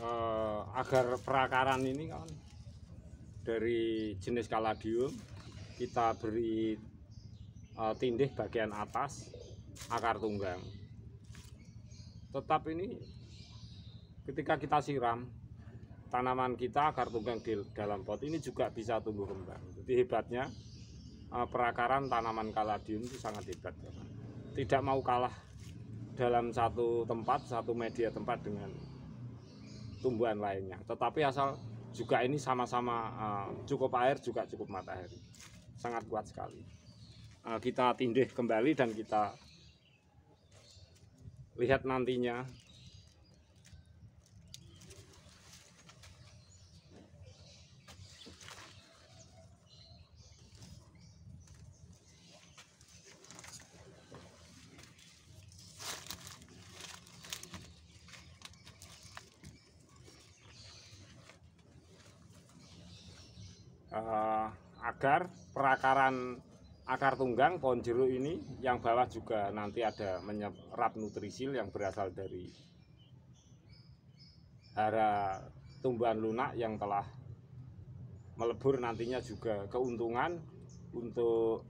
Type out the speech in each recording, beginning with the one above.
eh, agar perakaran ini kan dari jenis kaladium kita beri eh, tindih bagian atas akar tunggang tetap ini ketika kita siram tanaman kita akar tunggang di dalam pot ini juga bisa tumbuh kembang jadi hebatnya eh, perakaran tanaman kaladium itu sangat hebat tidak mau kalah dalam satu tempat satu media tempat dengan tumbuhan lainnya. Tetapi asal juga ini sama-sama uh, cukup air juga cukup matahari. Sangat kuat sekali. Uh, kita tindih kembali dan kita lihat nantinya eh, agar perakaran akar tunggang pohon jeruk ini yang bawah juga nanti ada menyerap nutrisil yang berasal dari hara tumbuhan lunak yang telah melebur nantinya juga keuntungan untuk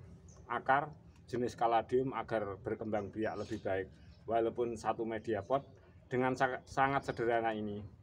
akar jenis kaladium agar berkembang biak lebih baik walaupun satu media pot dengan sangat sederhana ini